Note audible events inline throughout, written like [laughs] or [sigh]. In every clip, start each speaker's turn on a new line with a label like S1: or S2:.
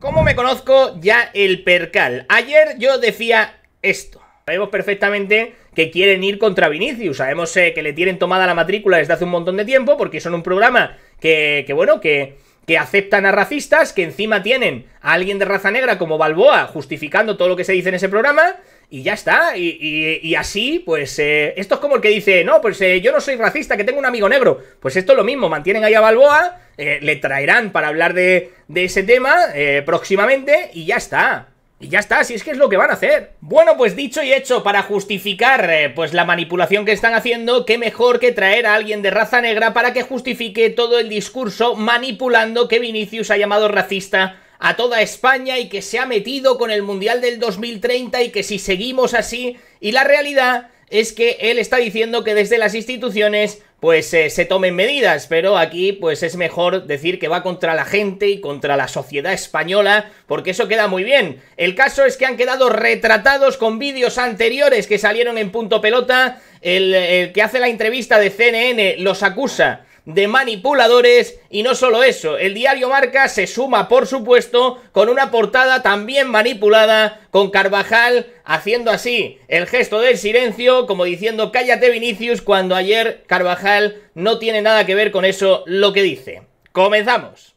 S1: ¿Cómo me conozco ya el percal? Ayer yo decía esto. Sabemos perfectamente que quieren ir contra Vinicius. Sabemos eh, que le tienen tomada la matrícula desde hace un montón de tiempo porque son un programa que, bueno, que, que aceptan a racistas, que encima tienen a alguien de raza negra como Balboa justificando todo lo que se dice en ese programa y ya está. Y, así, pues eh, esto es como el que dice, no, pues eh, yo no soy racista, que tengo un amigo negro. Pues esto es lo mismo, mantienen ahí a Balboa, eh, le traerán para hablar de, ese tema próximamente y ya está. Y ya está, si es que es lo que van a hacer. Bueno, pues dicho y hecho, para justificar pues la manipulación que están haciendo, qué mejor que traer a alguien de raza negra para que justifique todo el discurso manipulando que Vinicius ha llamado racista a toda España y que se ha metido con el Mundial del 2030 y que si seguimos así, y la realidad es que él está diciendo que desde las instituciones pues eh, se tomen medidas, pero aquí pues es mejor decir que va contra la gente y contra la sociedad española, porque eso queda muy bien. El caso es que han quedado retratados con vídeos anteriores que salieron en punto pelota, el que hace la entrevista de CNN los acusa de manipuladores y no solo eso, el diario Marca se suma por supuesto con una portada también manipulada con Carvajal haciendo así el gesto del silencio como diciendo cállate Vinicius cuando ayer Carvajal no tiene nada que ver con eso lo que dice. Comenzamos.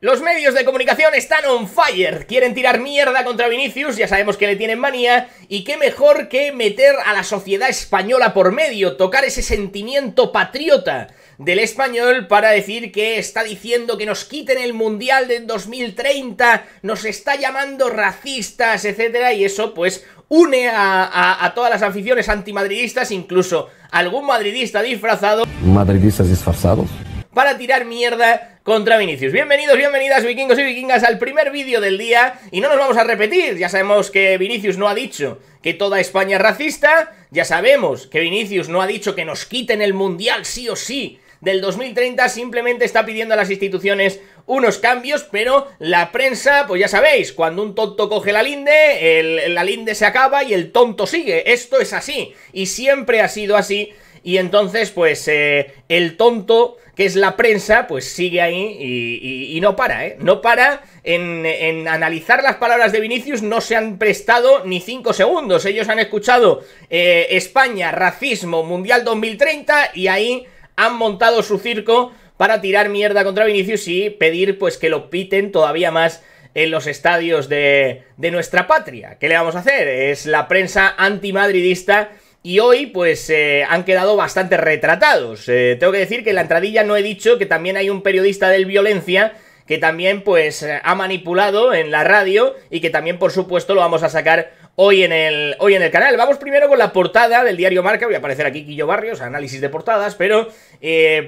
S1: Los medios de comunicación están on fire, quieren tirar mierda contra Vinicius, ya sabemos que le tienen manía, y qué mejor que meter a la sociedad española por medio, tocar ese sentimiento patriota del español para decir que está diciendo que nos quiten el Mundial del 2030, nos está llamando racistas, etcétera, y eso pues une a, a todas las aficiones antimadridistas, incluso algún madridista disfrazado.
S2: Madridistas disfrazados
S1: para tirar mierda contra Vinicius. Bienvenidos, bienvenidas vikingos y vikingas al primer vídeo del día y no nos vamos a repetir, ya sabemos que Vinicius no ha dicho que toda España es racista, ya sabemos que Vinicius no ha dicho que nos quiten el Mundial sí o sí del 2030 simplemente está pidiendo a las instituciones unos cambios, pero la prensa, pues ya sabéis, cuando un tonto coge la linde, la linde se acaba y el tonto sigue. Esto es así, y siempre ha sido así y entonces, pues, eh, el tonto que es la prensa, pues sigue ahí y, no para, ¿eh? No para en, analizar las palabras de Vinicius, no se han prestado ni cinco segundos. Ellos han escuchado eh, España, racismo, Mundial 2030 y ahí han montado su circo para tirar mierda contra Vinicius y pedir pues que lo piten todavía más en los estadios de, nuestra patria. ¿Qué le vamos a hacer? Es la prensa antimadridista y hoy pues eh, han quedado bastante retratados. Eh, tengo que decir que en la entradilla no he dicho que también hay un periodista del Violencia que también pues eh, ha manipulado en la radio y que también por supuesto lo vamos a sacar hoy en el, hoy en el canal. Vamos primero con la portada del diario Marca, voy a aparecer aquí Quillo Barrios, análisis de portadas, pero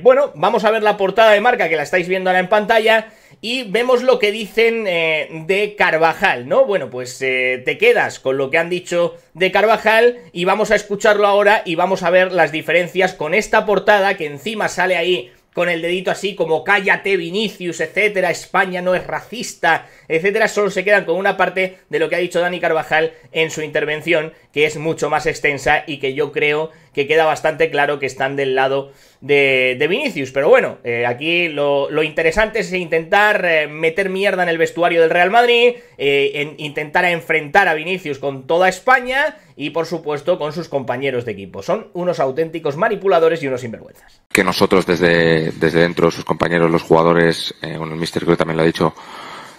S1: bueno, vamos a ver la portada de Marca que la estáis viendo ahora en pantalla y vemos lo que dicen eh, de Carvajal, ¿no? Bueno, pues eh, te quedas con lo que han dicho de Carvajal y vamos a escucharlo ahora y vamos a ver las diferencias con esta portada que encima sale ahí con el dedito así como cállate Vinicius, etcétera, España no es racista, etcétera, solo se quedan con una parte de lo que ha dicho Dani Carvajal en su intervención que es mucho más extensa y que yo creo que queda bastante claro que están del lado de, de Vinicius. Pero bueno, eh, aquí lo, lo, interesante es intentar eh, meter mierda en el vestuario del Real Madrid, eh, intentar enfrentar a Vinicius con toda España y por supuesto con sus compañeros de equipo. Son unos auténticos manipuladores y unos sinvergüenzas.
S3: Que nosotros desde, desde dentro, sus compañeros, los jugadores, el mister que también lo ha dicho,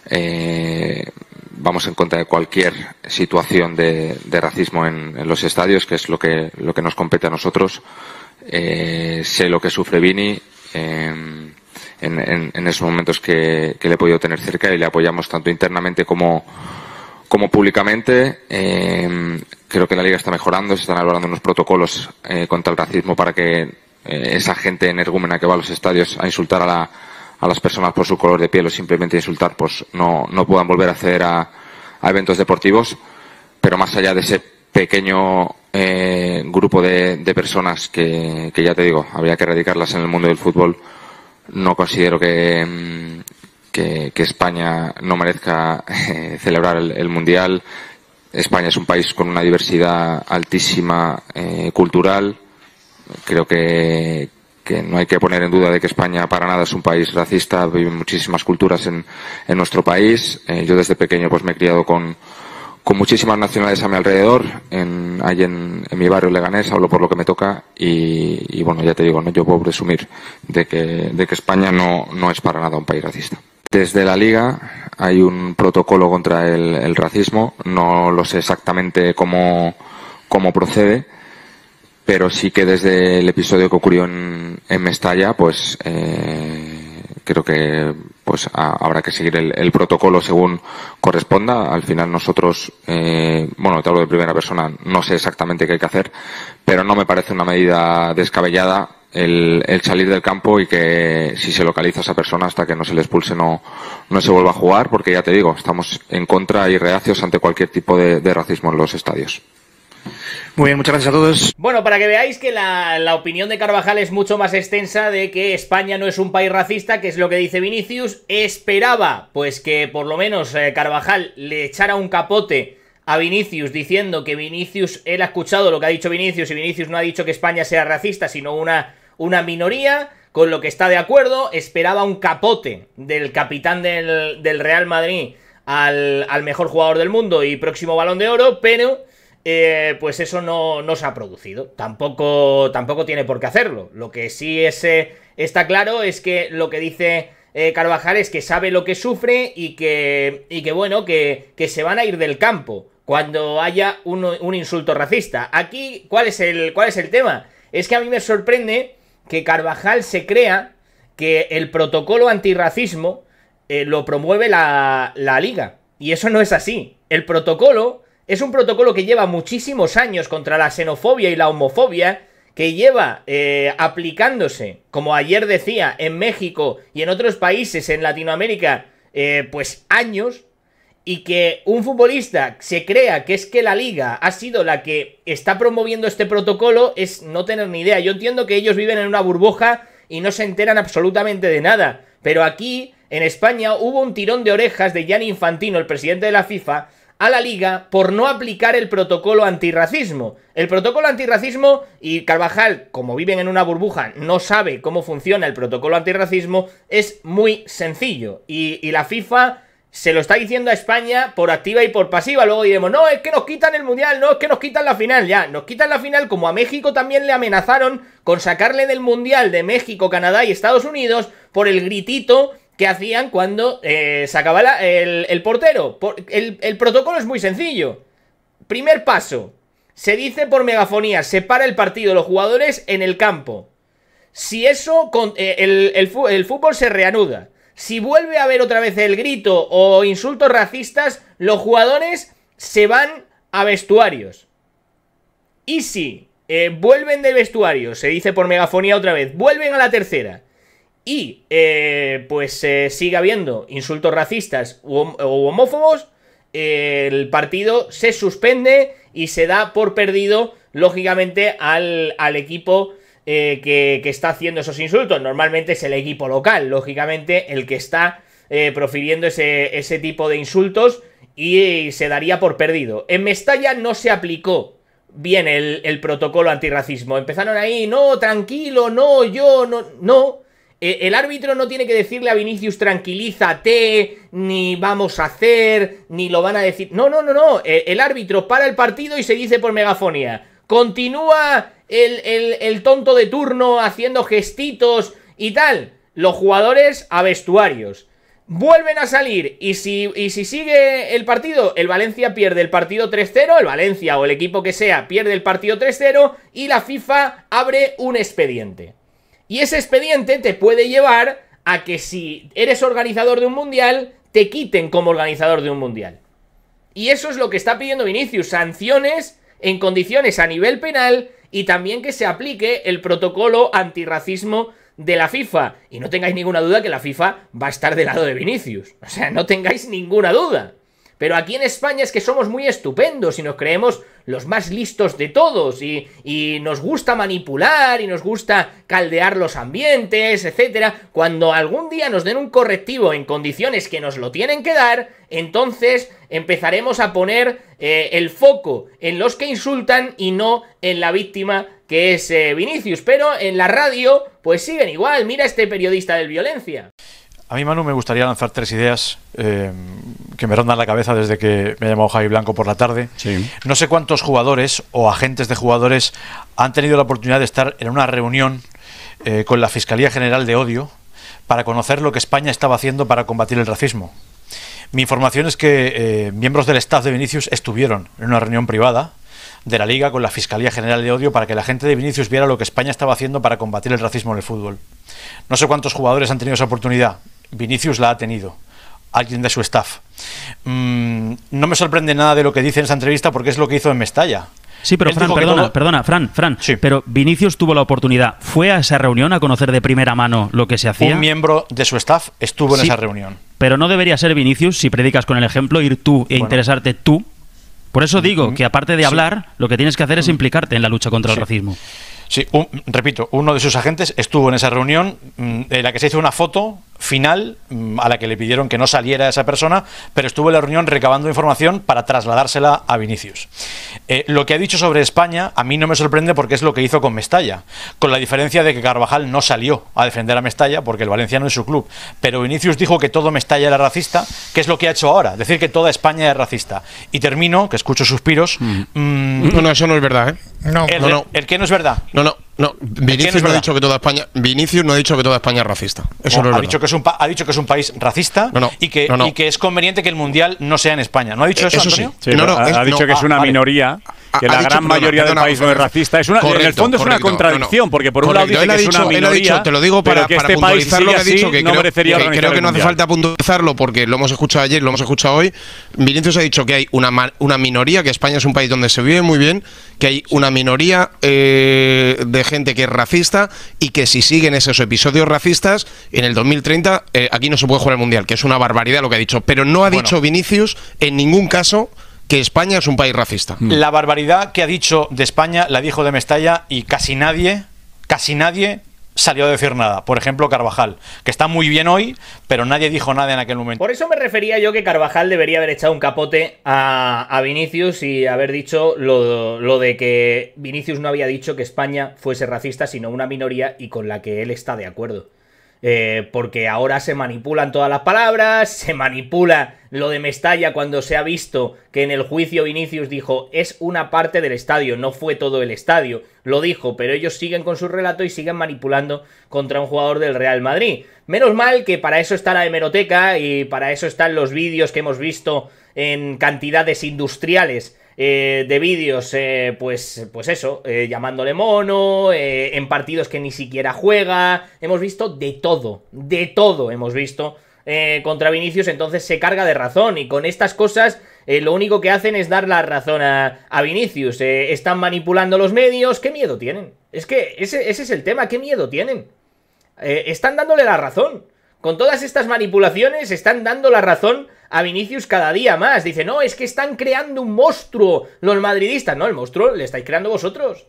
S3: eh, vamos en contra de cualquier situación de, racismo en, los estadios, que es lo que, lo que nos compete a nosotros. Eh, sé lo que sufre Vini em, en, esos momentos que, le he podido tener cerca y le apoyamos tanto internamente como, como públicamente. Em, creo que la liga está mejorando, se están elaborando unos protocolos eh, contra el racismo para que eh, esa gente energúmena que va a los estadios a insultar a la, a las personas por su color de piel o simplemente insultar, pues no, puedan volver a acceder a, eventos deportivos. Pero más allá de ese pequeño eh, grupo de, personas que, ya te digo, habría que erradicarlas en el mundo del fútbol, no considero que, mm, que, España no merezca eh, celebrar el, Mundial. España es un país con una diversidad altísima eh, cultural. Creo que, que no hay que poner en duda de que España para nada es un país racista, viven muchísimas culturas en, en nuestro país. Eh, yo desde pequeño pues me he criado con, con muchísimas nacionales a mi alrededor, en, ahí en, mi barrio leganés, hablo por lo que me toca y, bueno, ya te digo, ¿no? yo puedo presumir de que, España no, es para nada un país racista. Desde la Liga hay un protocolo contra el, racismo, no lo sé exactamente cómo, cómo procede, pero sí que desde el episodio que ocurrió en, Mestalla, pues eh, creo que pues habrá que seguir el, protocolo según corresponda. Al final nosotros, eh, bueno, te hablo de primera persona, no sé exactamente qué hay que hacer, pero no me parece una medida descabellada el, salir del campo y que si se localiza esa persona hasta que no se le expulse no, no se vuelva a jugar, porque ya te digo, estamos en contra y reacios ante cualquier tipo de racismo en los estadios.
S4: Muy bien, muchas gracias
S1: a todos. Bueno, para que veáis que la, la, opinión de Carvajal es mucho más extensa de que España no es un país racista, que es lo que dice Vinicius, esperaba pues que por lo menos eh, Carvajal le echara un capote a Vinicius diciendo que Vinicius, él ha escuchado lo que ha dicho Vinicius y Vinicius no ha dicho que España sea racista, sino una, una minoría con lo que está de acuerdo, esperaba un capote del capitán del, del Real Madrid al, al mejor jugador del mundo y próximo balón de oro, pero eh, pues eso no, no, se ha producido. Tampoco, tampoco tiene por qué hacerlo. Lo que sí es, eh, está claro es que lo que dice eh, Carvajal es que sabe lo que sufre y que, y que bueno, que, se van a ir del campo cuando haya un, insulto racista. Aquí, ¿cuál es, el, ¿cuál es el tema? Es que a mí me sorprende que Carvajal se crea que el protocolo antirracismo lo promueve la, la liga. Y eso no es así. El protocolo es un protocolo que lleva muchísimos años contra la xenofobia y la homofobia, que lleva eh, aplicándose, como ayer decía, en México y en otros países en Latinoamérica, eh, pues años, y que un futbolista se crea que es que la liga ha sido la que está promoviendo este protocolo es no tener ni idea. Yo entiendo que ellos viven en una burbuja y no se enteran absolutamente de nada, pero aquí, en España, hubo un tirón de orejas de Gianni Infantino, el presidente de la FIFA, a la liga por no aplicar el protocolo antirracismo. El protocolo antirracismo, y Carvajal, como viven en una burbuja, no sabe cómo funciona el protocolo antirracismo, es muy sencillo. Y, la FIFA se lo está diciendo a España por activa y por pasiva. Luego diremos, no, es que nos quitan el Mundial, no, es que nos quitan la final. Ya, nos quitan la final como a México también le amenazaron con sacarle del Mundial de México, Canadá y Estados Unidos por el gritito que hacían cuando eh, se sacaba el, portero. el, protocolo es muy sencillo. Primer paso. Se dice por megafonía, se para el partido, los jugadores en el campo. Si eso, con, eh, el, fútbol se reanuda. Si vuelve a haber otra vez el grito o insultos racistas, los jugadores se van a vestuarios. Y si eh, vuelven del vestuario, se dice por megafonía otra vez, vuelven a la tercera y eh, pues eh, sigue habiendo insultos racistas u, homófobos, eh, el partido se suspende y se da por perdido, lógicamente, al, equipo que, está haciendo esos insultos. Normalmente es el equipo local, lógicamente, el que está profiriendo ese, tipo de insultos y se daría por perdido. En Mestalla no se aplicó bien el, el, protocolo antirracismo. Empezaron ahí, no, tranquilo, no, yo, no, no. Eh, el árbitro no tiene que decirle a Vinicius tranquilízate, ni vamos a hacer, ni lo van a decir. No, no, no, no. Eh, el, árbitro para el partido y se dice por megafonía. Continúa el, tonto de turno haciendo gestitos y tal. Los jugadores a vestuarios. Vuelven a salir y si, y si sigue el partido, el Valencia pierde el partido 3-0, el Valencia o el equipo que sea pierde el partido 3-0 y la FIFA abre un expediente. Y ese expediente te puede llevar a que si eres organizador de un mundial, te quiten como organizador de un mundial. Y eso es lo que está pidiendo Vinicius, sanciones en condiciones a nivel penal y también que se aplique el protocolo antirracismo de la FIFA. Y no tengáis ninguna duda que la FIFA va a estar del lado de Vinicius. O sea, no tengáis ninguna duda. Pero aquí en España es que somos muy estupendos y nos creemos los más listos de todos y, nos gusta manipular y nos gusta caldear los ambientes, etcétera. Cuando algún día nos den un correctivo en condiciones que nos lo tienen que dar, entonces empezaremos a poner eh, el foco en los que insultan y no en la víctima que es eh, Vinicius. Pero en la radio, pues siguen igual. Mira este periodista del violencia.
S4: A mí, Manu, me gustaría lanzar tres ideas eh, que me rondan la cabeza desde que me ha llamado Javi Blanco por la tarde. No sé cuántos jugadores o agentes de jugadores han tenido la oportunidad de estar en una reunión eh, con la Fiscalía General de Odio para conocer lo que España estaba haciendo para combatir el racismo. Mi información es que eh, miembros del staff de Vinicius estuvieron en una reunión privada de la Liga con la Fiscalía General de Odio para que la gente de Vinicius viera lo que España estaba haciendo para combatir el racismo en el fútbol. No sé cuántos jugadores han tenido esa oportunidad. Vinicius la ha tenido, alguien de su staff. Mm, no me sorprende nada de lo que dice en esa entrevista porque es lo que hizo en Mestalla.
S2: Sí, pero Fran, perdona, perdona,
S4: Fran, Fran. Pero Vinicius tuvo la oportunidad. ¿Fue a esa reunión a conocer de primera mano lo que se hacía? Un miembro de su staff estuvo en esa reunión. Pero no debería ser Vinicius, si predicas con el ejemplo, ir tú e interesarte tú. Por eso digo mm, que aparte de hablar, lo que tienes que hacer es mm. implicarte en la lucha contra el racismo. Sí, repito, uno de sus agentes estuvo en esa reunión en la que se hizo una foto final mm, a la que le pidieron que no saliera esa persona, pero estuvo en la reunión recabando información para trasladársela a Vinicius. Eh, lo que ha dicho sobre España a mí no me sorprende porque es lo que hizo con Mestalla, con la diferencia de que Carvajal no salió a defender a Mestalla porque el valenciano es su club, pero Vinicius dijo que todo Mestalla era racista, que es lo que ha hecho ahora, decir que toda España es racista. Y termino, que escucho suspiros. Mm. Mm, no, no, eso no es verdad. ¿eh? No, el, no, el que no es verdad. No, no. No, Vinicius no, ha dicho que toda España. Vinicius no ha dicho que toda España es racista. Eso ha dicho que es un ha dicho que es un país racista y que, es conveniente que el mundial no sea en España. ¿No ha dicho eh, eso, Sí. ha, dicho que es ah, una minoría. Ah, que la gran mayoría de país no es racista. Es en el fondo es una contradicción, porque por un lado dice que te lo digo para, que este lo que dicho, que creo que no hace falta puntualizarlo porque lo hemos escuchado ayer, lo hemos escuchado hoy. Vinicius ha dicho que hay una, una minoría, que España es un país donde se vive muy bien, que hay una minoría eh, de gente que es racista y que si siguen esos episodios racistas, en el 2030 eh, aquí no se puede jugar el Mundial, que es una barbaridad lo que ha dicho. Pero no ha dicho Vinicius en ningún caso que España es un país racista. Mm. La barbaridad que ha dicho de España la dijo de Mestalla y casi nadie, casi nadie salió a decir nada. Por ejemplo, Carvajal, que está muy bien hoy, pero nadie dijo nada en aquel momento.
S1: Por eso me refería yo que Carvajal debería haber echado un capote a, Vinicius y haber dicho lo, lo, de que Vinicius no había dicho que España fuese racista, sino una minoría y con la que él está de acuerdo. Eh, porque ahora se manipulan todas las palabras, se manipula lo de Mestalla cuando se ha visto que en el juicio Vinicius dijo es una parte del estadio, no fue todo el estadio, lo dijo, pero ellos siguen con su relato y siguen manipulando contra un jugador del Real Madrid. Menos mal que para eso está la hemeroteca y para eso están los vídeos que hemos visto en cantidades industriales eh, de vídeos, eh, pues, pues eso, eh, llamándole mono, en partidos que ni siquiera juega, hemos visto de todo, de todo hemos visto contra Vinicius, entonces se carga de razón y con estas cosas lo único que hacen es dar la razón a, Vinicius, están manipulando los medios, ¿qué miedo tienen? Es que ese, ese es el tema, ¿qué miedo tienen? están dándole la razón. Con todas estas manipulaciones están dando la razón a Vinicius cada día más. Dice, no, es que están creando un monstruo los madridistas. No, el monstruo le estáis creando vosotros.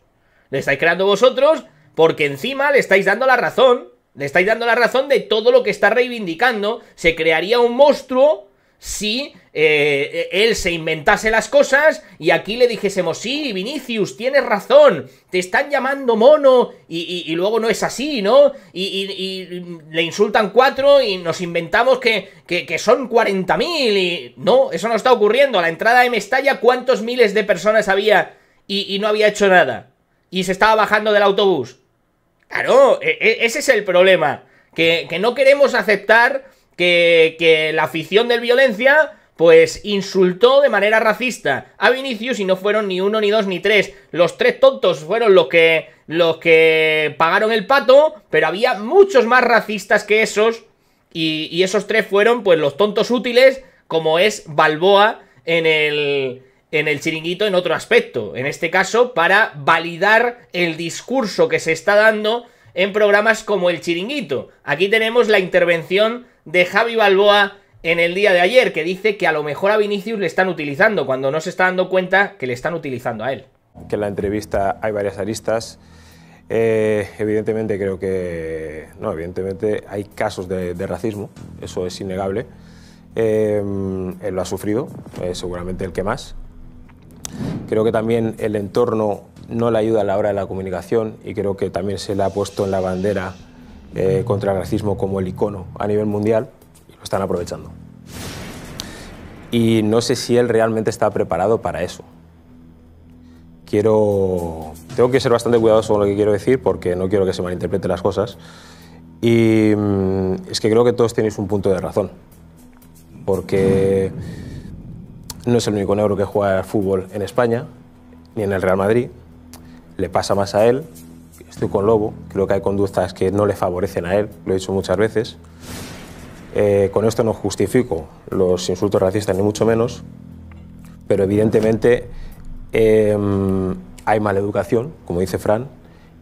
S1: Le estáis creando vosotros porque encima le estáis dando la razón. Le estáis dando la razón de todo lo que está reivindicando. Se crearía un monstruo si eh, eh, él se inventase las cosas y aquí le dijésemos, sí, Vinicius, tienes razón, te están llamando mono y, luego no es así, ¿no? Y, le insultan cuatro y nos inventamos que, son 40.000 y... No, eso no está ocurriendo. A la entrada de Mestalla, ¿cuántos miles de personas había y no había hecho nada? Y se estaba bajando del autobús. Claro, e, e, ese es el problema. Que, que, no queremos aceptar que, la afición del violencia pues insultó de manera racista a Vinicius y no fueron ni uno, ni dos, ni tres. Los tres tontos fueron los que, los que pagaron el pato, pero había muchos más racistas que esos y, y esos tres fueron pues los tontos útiles como es Balboa en el, en el chiringuito en otro aspecto. En este caso, para validar el discurso que se está dando en programas como el chiringuito. Aquí tenemos la intervención de Javi Balboa en el día de ayer, que dice que a lo mejor a Vinicius le están utilizando, cuando no se está dando cuenta que le están utilizando a él.
S2: Que en la entrevista hay varias aristas. Eh, evidentemente creo que no, evidentemente hay casos de, racismo, eso es innegable. Eh, él lo ha sufrido, seguramente el que más. Creo que también el entorno no le ayuda a la hora de la comunicación y creo que también se le ha puesto en la bandera eh, contra el racismo como el icono a nivel mundial lo están aprovechando. Y no sé si él realmente está preparado para eso. Quiero... Tengo que ser bastante cuidadoso con lo que quiero decir porque no quiero que se malinterpreten las cosas. Y mm, es que creo que todos tenéis un punto de razón. Porque no es el único negro que juega al fútbol en España, ni en el Real Madrid. Le pasa más a él, Estoy con Lobo, creo que hay conductas que no le favorecen a él, lo he dicho muchas veces. Eh, con esto no justifico los insultos racistas, ni mucho menos, pero evidentemente em, hay mala educación, como dice Fran,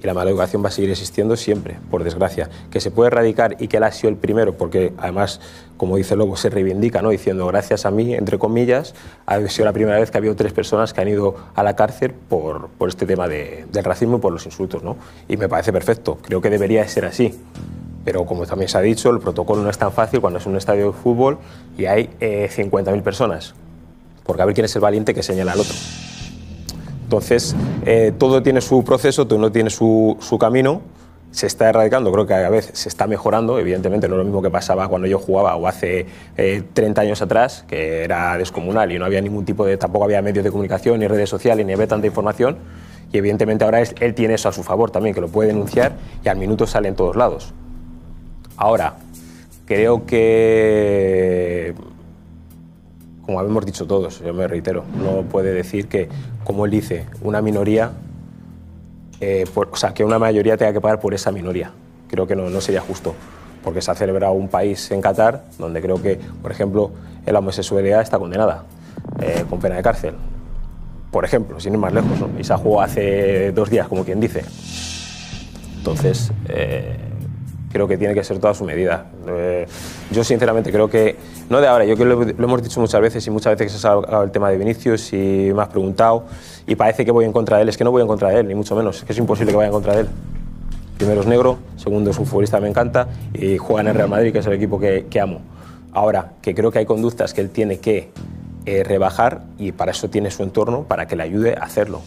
S2: y la mala educación va a seguir existiendo siempre, por desgracia. Que se puede erradicar y que él ha sido el primero, porque además, como dice luego, se reivindica, ¿no? diciendo gracias a mí, entre comillas, ha sido la primera vez que ha habido tres personas que han ido a la cárcel por, este tema del racismo y por los insultos. ¿no? Y me parece perfecto, creo que debería ser así. Pero como también se ha dicho, el protocolo no es tan fácil cuando es un estadio de fútbol y hay 50.000 eh, personas. Porque a ver quién es el valiente que señala al otro. Entonces, eh, todo tiene su proceso, todo tiene su, camino se está erradicando, creo que a veces se está mejorando, evidentemente no es lo mismo que pasaba cuando yo jugaba o hace 30 eh, años atrás, que era descomunal y no había ningún tipo de, tampoco había medios de comunicación, ni redes sociales, ni había tanta información, y evidentemente ahora él tiene eso a su favor también, que lo puede denunciar y al minuto sale en todos lados. Ahora, creo que como habíamos dicho todos, yo me reitero, no puede decir que, como él dice, una minoría, eh, o sea, que una mayoría tenga que pagar por esa minoría. Creo que no, sería justo, porque se ha celebrado un país en Qatar donde creo que, por ejemplo, la homosexualidad está condenada eh, con pena de cárcel. Por ejemplo, sin ir más lejos, y se ha jugado hace dos días, como quien dice. Entonces, eh, creo que tiene que ser toda su medida. Eh, yo sinceramente creo que, no de ahora, yo que lo, hemos dicho muchas veces y muchas veces que se ha hablado el tema de Vinicius y me has preguntado y parece que voy en contra de él, es que no voy en contra de él, ni mucho menos, es que es imposible que vaya en contra de él. Primero es negro, segundo es un futbolista, me encanta y juega en el Real Madrid, que es el equipo que, amo. Ahora, que creo que hay conductas que él tiene que eh, rebajar y para eso tiene su entorno, para que le ayude a hacerlo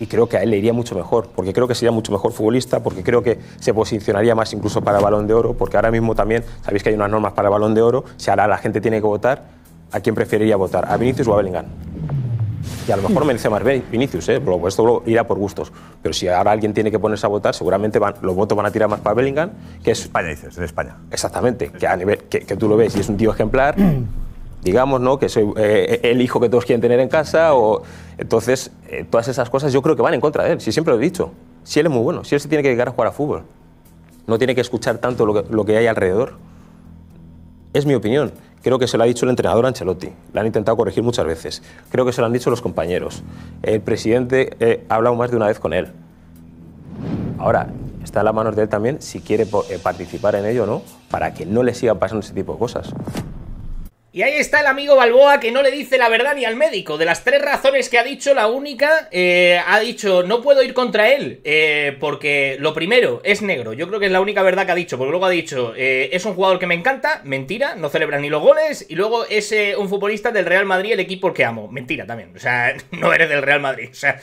S2: y creo que a él le iría mucho mejor, porque creo que sería mucho mejor futbolista, porque creo que se posicionaría más incluso para balón de oro, porque ahora mismo también sabéis que hay unas normas para balón de oro, si ahora la gente tiene que votar, ¿a quién preferiría votar? ¿A Vinicius o a Bellingham? Y a lo mejor me dice más Vinicius, ¿eh? por esto irá por gustos. Pero si ahora alguien tiene que ponerse a votar, seguramente los votos van a tirar más para Bellingham. Que es, España dices, en España. Exactamente, que, a nivel, que tú lo ves y es un tío ejemplar digamos, ¿no? que soy eh, eh, el hijo que todos quieren tener en casa. O... Entonces, eh, todas esas cosas yo creo que van en contra de él, si siempre lo he dicho. Si él es muy bueno, si él se tiene que llegar a jugar a fútbol, no tiene que escuchar tanto lo que, hay alrededor. Es mi opinión. Creo que se lo ha dicho el entrenador Ancelotti. Lo han intentado corregir muchas veces. Creo que se lo han dicho los compañeros. El presidente ha hablado más de una vez con él. Ahora, está en las manos de él también si quiere participar en ello o no, para que no le sigan pasando ese tipo de cosas.
S1: Y ahí está el amigo Balboa que no le dice la verdad ni al médico. De las tres razones que ha dicho, la única eh, ha dicho no puedo ir contra él eh, porque lo primero es negro. Yo creo que es la única verdad que ha dicho. Porque luego ha dicho eh, es un jugador que me encanta, mentira, no celebra ni los goles. Y luego es un futbolista del Real Madrid, el equipo que amo, mentira también. O sea, [laughs] no eres del Real Madrid. O sea,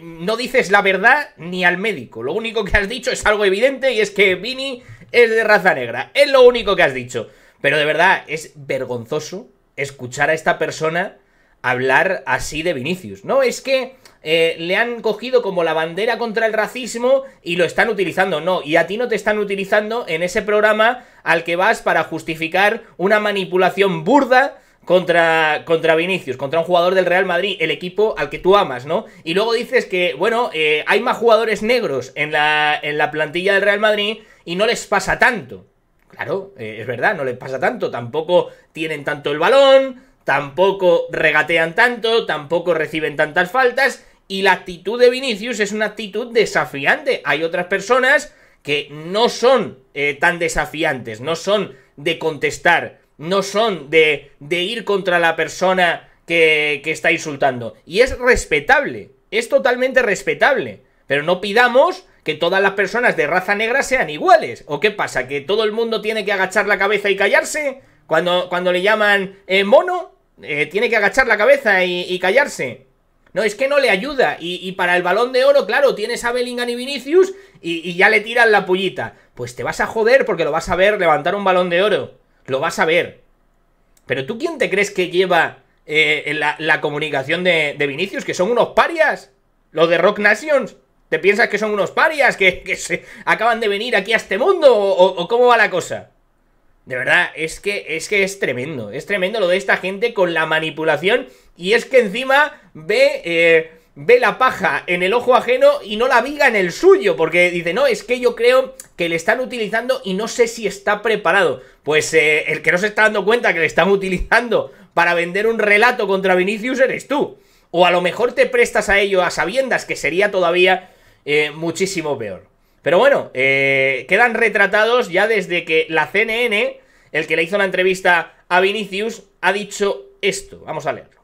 S1: no dices la verdad ni al médico. Lo único que has dicho es algo evidente y es que Vini es de raza negra. Es lo único que has dicho. Pero de verdad, es vergonzoso escuchar a esta persona hablar así de Vinicius. No, es que eh, le han cogido como la bandera contra el racismo y lo están utilizando. No, y a ti no te están utilizando en ese programa al que vas para justificar una manipulación burda contra, contra Vinicius, contra un jugador del Real Madrid, el equipo al que tú amas, ¿no? Y luego dices que, bueno, eh, hay más jugadores negros en la, en la plantilla del Real Madrid y no les pasa tanto. Claro, eh, es verdad, no les pasa tanto. Tampoco tienen tanto el balón, tampoco regatean tanto, tampoco reciben tantas faltas. Y la actitud de Vinicius es una actitud desafiante. Hay otras personas que no son eh, tan desafiantes, no son de contestar, no son de, de ir contra la persona que, que está insultando. Y es respetable, es totalmente respetable. Pero no pidamos que todas las personas de raza negra sean iguales. ¿O qué pasa? ¿Que todo el mundo tiene que agachar la cabeza y callarse? Cuando, cuando le llaman eh, mono, eh, tiene que agachar la cabeza y, callarse. No, es que no le ayuda. Y, para el balón de oro, claro, tienes a Bellingham y Vinicius y, ya le tiran la pullita. Pues te vas a joder porque lo vas a ver levantar un balón de oro. Lo vas a ver. Pero tú quién te crees que lleva eh, la, comunicación de, de Vinicius, que son unos parias, los de Rock Nations. ¿Te piensas que son unos parias que, se acaban de venir aquí a este mundo? ¿O, cómo va la cosa? De verdad, es que, es que es tremendo. Es tremendo lo de esta gente con la manipulación. Y es que encima ve, eh, ve la paja en el ojo ajeno y no la viga en el suyo. Porque dice, no, es que yo creo que le están utilizando y no sé si está preparado. Pues eh, el que no se está dando cuenta que le están utilizando para vender un relato contra Vinicius eres tú. O a lo mejor te prestas a ello a sabiendas que sería todavía eh, muchísimo peor. Pero bueno, eh, quedan retratados ya desde que la CNN, el que le hizo la entrevista a Vinicius, ha dicho esto. Vamos a leerlo.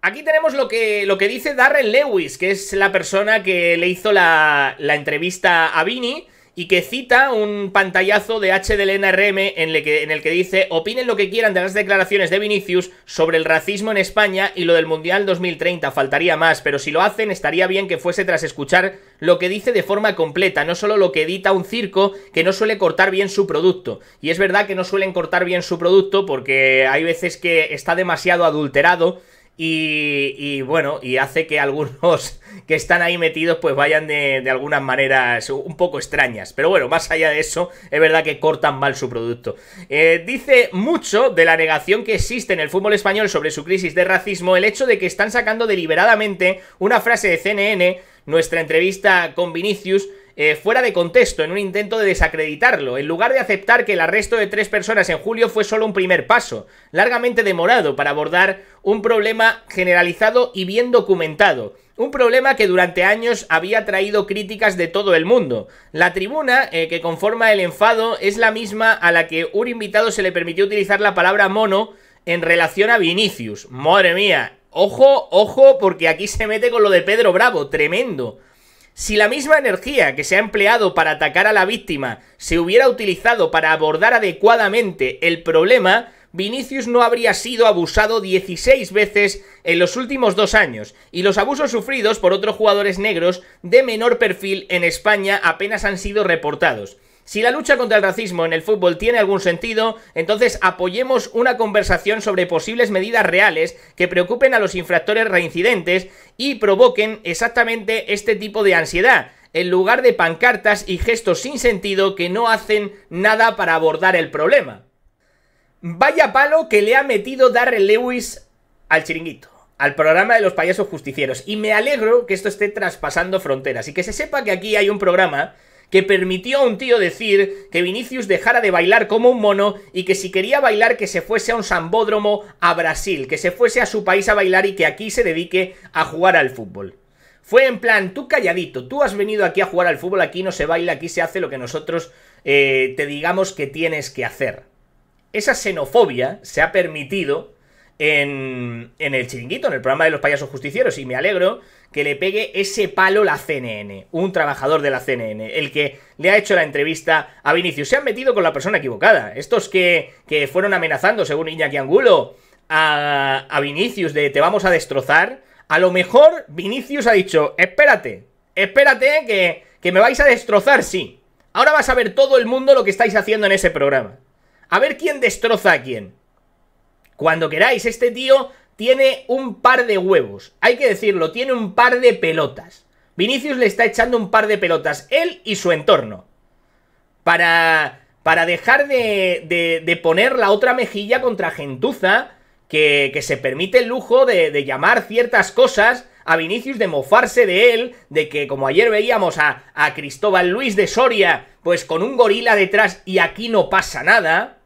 S1: Aquí tenemos lo que, lo que dice Darren Lewis, que es la persona que le hizo la, la entrevista a Vini y que cita un pantallazo de HDLNRM e e e en el, que, en el que dice opinen lo que quieran de las declaraciones de Vinicius sobre el racismo en España y lo del Mundial 2030, faltaría más, pero si lo hacen estaría bien que fuese tras escuchar lo que dice de forma completa, no solo lo que edita un circo que no suele cortar bien su producto. Y es verdad que no suelen cortar bien su producto porque hay veces que está demasiado adulterado y, bueno, y hace que algunos [laughs] que están ahí metidos pues vayan de, de, algunas maneras un poco extrañas. Pero bueno, más allá de eso, es verdad que cortan mal su producto. Eh, dice mucho de la negación que existe en el fútbol español sobre su crisis de racismo el hecho de que están sacando deliberadamente una frase de CNN, nuestra entrevista con Vinicius, eh, fuera de contexto en un intento de desacreditarlo, en lugar de aceptar que el arresto de tres personas en julio fue solo un primer paso, largamente demorado para abordar un problema generalizado y bien documentado. Un problema que durante años había traído críticas de todo el mundo. La tribuna eh, que conforma el enfado es la misma a la que un invitado se le permitió utilizar la palabra mono en relación a Vinicius. Madre mía, ojo, ojo, porque aquí se mete con lo de Pedro Bravo, tremendo. Si la misma energía que se ha empleado para atacar a la víctima se hubiera utilizado para abordar adecuadamente el problema, Vinicius no habría sido abusado 16 veces en los últimos dos años, y los abusos sufridos por otros jugadores negros de menor perfil en España apenas han sido reportados. Si la lucha contra el racismo en el fútbol tiene algún sentido, entonces apoyemos una conversación sobre posibles medidas reales que preocupen a los infractores reincidentes y provoquen exactamente este tipo de ansiedad, en lugar de pancartas y gestos sin sentido que no hacen nada para abordar el problema. Vaya palo que le ha metido Darrell Lewis al chiringuito al programa de los payasos justicieros. Y me alegro que esto esté traspasando fronteras y que se sepa que aquí hay un programa que permitió a un tío decir que Vinicius dejara de bailar como un mono y que si quería bailar que se fuese a un sambódromo a Brasil, que se fuese a su país a bailar y que aquí se dedique a jugar al fútbol. Fue en plan, tú calladito, tú has venido aquí a jugar al fútbol, aquí no se baila, aquí se hace lo que nosotros eh, te digamos que tienes que hacer. Esa xenofobia se ha permitido en, el chiringuito, en el programa de los payasos justicieros, y me alegro que le pegue ese palo la CNN, un trabajador de la CNN, el que le ha hecho la entrevista a Vinicius. Se han metido con la persona equivocada. Estos que, que fueron amenazando, según Iñaki Angulo, a, a Vinicius de te vamos a destrozar, a lo mejor Vinicius ha dicho, espérate, espérate que, que me vais a destrozar, sí. Ahora vas a ver todo el mundo lo que estáis haciendo en ese programa. A ver quién destroza a quién. Cuando queráis, este tío tiene un par de huevos. Hay que decirlo, tiene un par de pelotas. Vinicius le está echando un par de pelotas, él y su entorno. Para, para dejar de, de, poner la otra mejilla contra gentuza, que, que se permite el lujo de, de, llamar ciertas cosas a Vinicius, de mofarse de él, de que como ayer veíamos a, a Cristóbal Luis de Soria, pues con un gorila detrás y aquí no pasa nada.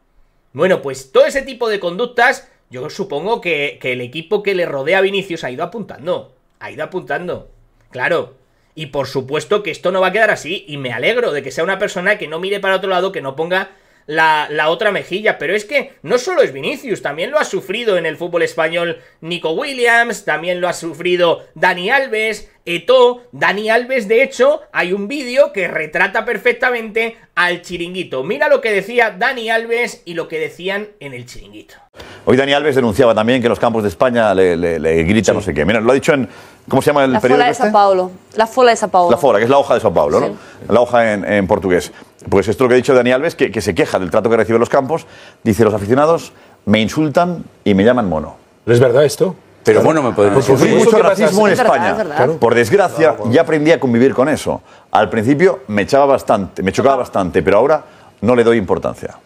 S1: Bueno, pues todo ese tipo de conductas, yo supongo que, el equipo que le rodea a Vinicius ha ido apuntando. Ha ido apuntando. Claro, y por supuesto que esto no va a quedar así y me alegro de que sea una persona que no mire para otro lado, que no ponga la, otra mejilla. Pero es que no solo es Vinicius, también lo ha sufrido en el fútbol español Nico Williams, también lo ha sufrido Dani Alves, Eto, Dani Alves. De hecho, hay un vídeo que retrata perfectamente al chiringuito. Mira lo que decía Dani Alves y lo que decían en el chiringuito.
S4: Hoy Dani Alves denunciaba también que en los campos de España le, gritan no sé qué. Mira, lo ha dicho en, ¿Cómo se llama el la periódico? La Fola de
S1: este? Paulo. La Fola de Sao Paulo. La
S4: Fola, que es la hoja de Sao Paulo, ¿no? La hoja en, portugués. Pues esto lo que ha dicho Dani Alves, que, se queja del trato que recibe los campos. Dice, los aficionados me insultan y me llaman mono. ¿Es verdad esto? Pero bueno, me mucho racismo en España. Por desgracia, ah, ya aprendí a convivir con eso. Al principio me echaba bastante, me chocaba bastante, pero ahora no le doy importancia.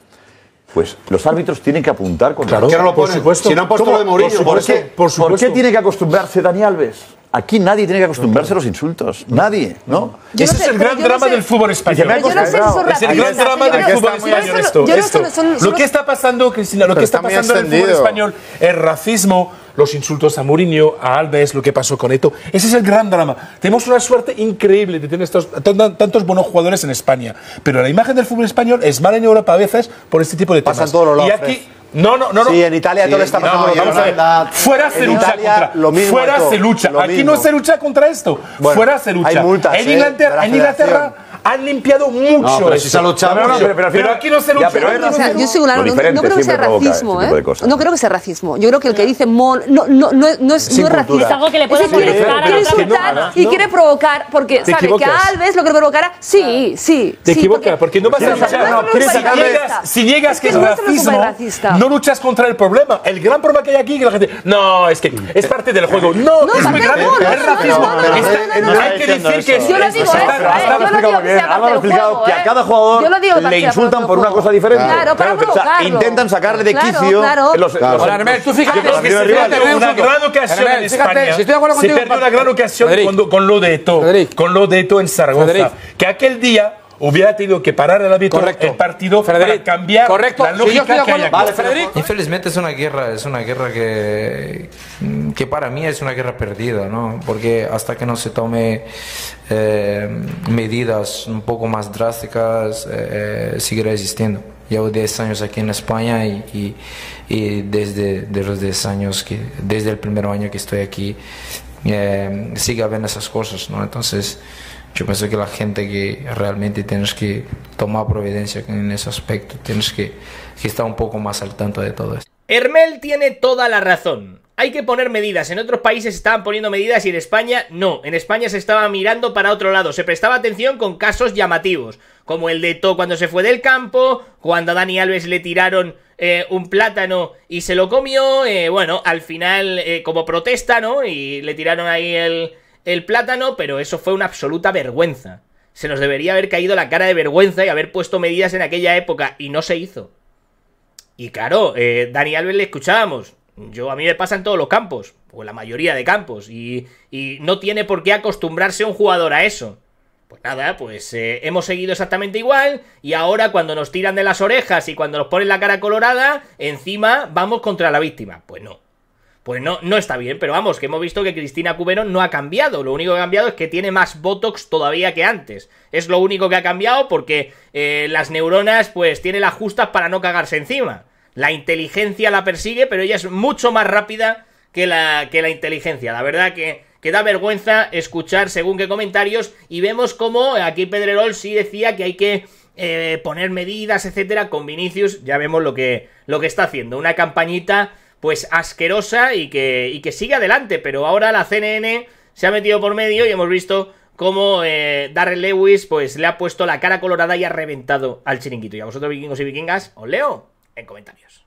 S4: Pues los árbitros tienen que apuntar con claro, por supuesto. Si no han puesto lo de morir, por, ¿Por, ¿Por, qué, tiene que acostumbrarse Dani Alves? Aquí nadie tiene que acostumbrarse a los insultos. Nadie, ¿no? Ese es el gran drama del fútbol español. es el gran drama del fútbol español
S2: esto. Lo que está pasando, Cristina, lo que está pasando en el fútbol español, es racismo, los insultos a Mourinho, a Alves, lo que pasó con Eto. Ese es el gran drama. Tenemos una suerte increíble de tener estos, tantos buenos jugadores en España. Pero la imagen del fútbol español es mala en Europa a veces por este tipo de temas. Pasan todos los lados, y aquí, no, no, no, Sí, en Italia todo está pasando. No, vamos a ver. Fuera se lucha contra. Fuera se lucha. Aquí no se lucha contra esto. Fuera se lucha. Hay ¿eh? en Inglaterra han limpiado mucho. pero, si se ha luchado pero, aquí no se lucha. O sea, yo soy una, no, no, creo que sea racismo, ¿eh? No creo que sea racismo. Yo creo que el que dice mol no,
S1: no, no, es, no es racismo. Es algo que le puede insultar y quiere provocar, porque sabe que a Alves lo que provocará. Sí, sí.
S2: Te sí, equivocas, porque, no vas a luchar. Si llegas que es racismo, no luchas contra el problema. El gran problema que hay aquí es que la gente. No, es
S4: que es parte del
S2: juego. No, es racismo. No, Es racismo.
S3: Hay que decir que es. Yo lo
S1: digo, bien, Álvaro ha explicado que a ¿eh? cada jugador le insultan
S4: por una cosa diferente. Claro, para claro, o sea, intentan sacarle de quicio. Claro, los, claro. Los, Armel,
S1: tú fíjate que se pierde una
S4: gran ocasión en España, si estoy de se
S2: una gran ocasión con lo de Eto, con lo de Eto en Zaragoza, que aquel día hubiera tenido que parar el árbitro partido cambiar correcto. la lógica que
S3: Infelizmente es una guerra, es una guerra que, que para mí es una guerra perdida, ¿no? Porque hasta que no se tome eh, medidas un poco más drásticas, eh, eh seguirá existiendo. Llevo 10 años aquí en España y, desde los 10 años, que, desde el primer año que estoy aquí, eh, sigue habiendo esas cosas, ¿no? Entonces yo pienso que la gente que realmente tienes que tomar providencia en ese aspecto, tienes que, estar un poco más al tanto de todo esto.
S1: Hermel tiene toda la razón. Hay que poner medidas. En otros países estaban poniendo medidas y en España no. En España se estaba mirando para otro lado. Se prestaba atención con casos llamativos, como el de To cuando se fue del campo, cuando a Dani Alves le tiraron eh, un plátano y se lo comió. Eh, bueno, al final, eh, como protesta, ¿no? Y le tiraron ahí el, el plátano, pero eso fue una absoluta vergüenza. Se nos debería haber caído la cara de vergüenza y haber puesto medidas en aquella época, y no se hizo. Y claro, eh, Dani Alves le escuchábamos. Yo, a mí me pasa en todos los campos, o la mayoría de campos, y, no tiene por qué acostumbrarse un jugador a eso. Pues nada, pues eh, hemos seguido exactamente igual y ahora cuando nos tiran de las orejas y cuando nos ponen la cara colorada, encima vamos contra la víctima. Pues no pues no, no está bien. Pero vamos, que hemos visto que Cristina Cubero no ha cambiado. Lo único que ha cambiado es que tiene más Botox todavía que antes. Es lo único que ha cambiado porque eh, las neuronas pues tiene las justas para no cagarse encima. La inteligencia la persigue, pero ella es mucho más rápida que la, que la inteligencia. La verdad que da vergüenza escuchar según qué comentarios y vemos como aquí Pedrerol sí decía que hay que eh, poner medidas, etcétera, con Vinicius ya vemos lo que, lo que está haciendo, una campañita pues asquerosa y que, y que sigue adelante. Pero ahora la CNN se ha metido por medio y hemos visto cómo eh, Darren Lewis pues le ha puesto la cara colorada y ha reventado al chiringuito. Y a vosotros vikingos y vikingas, os leo en comentarios.